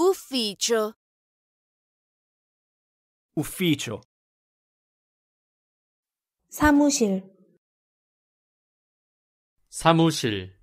Ufficio. Ufficio. 사무실. 사무실.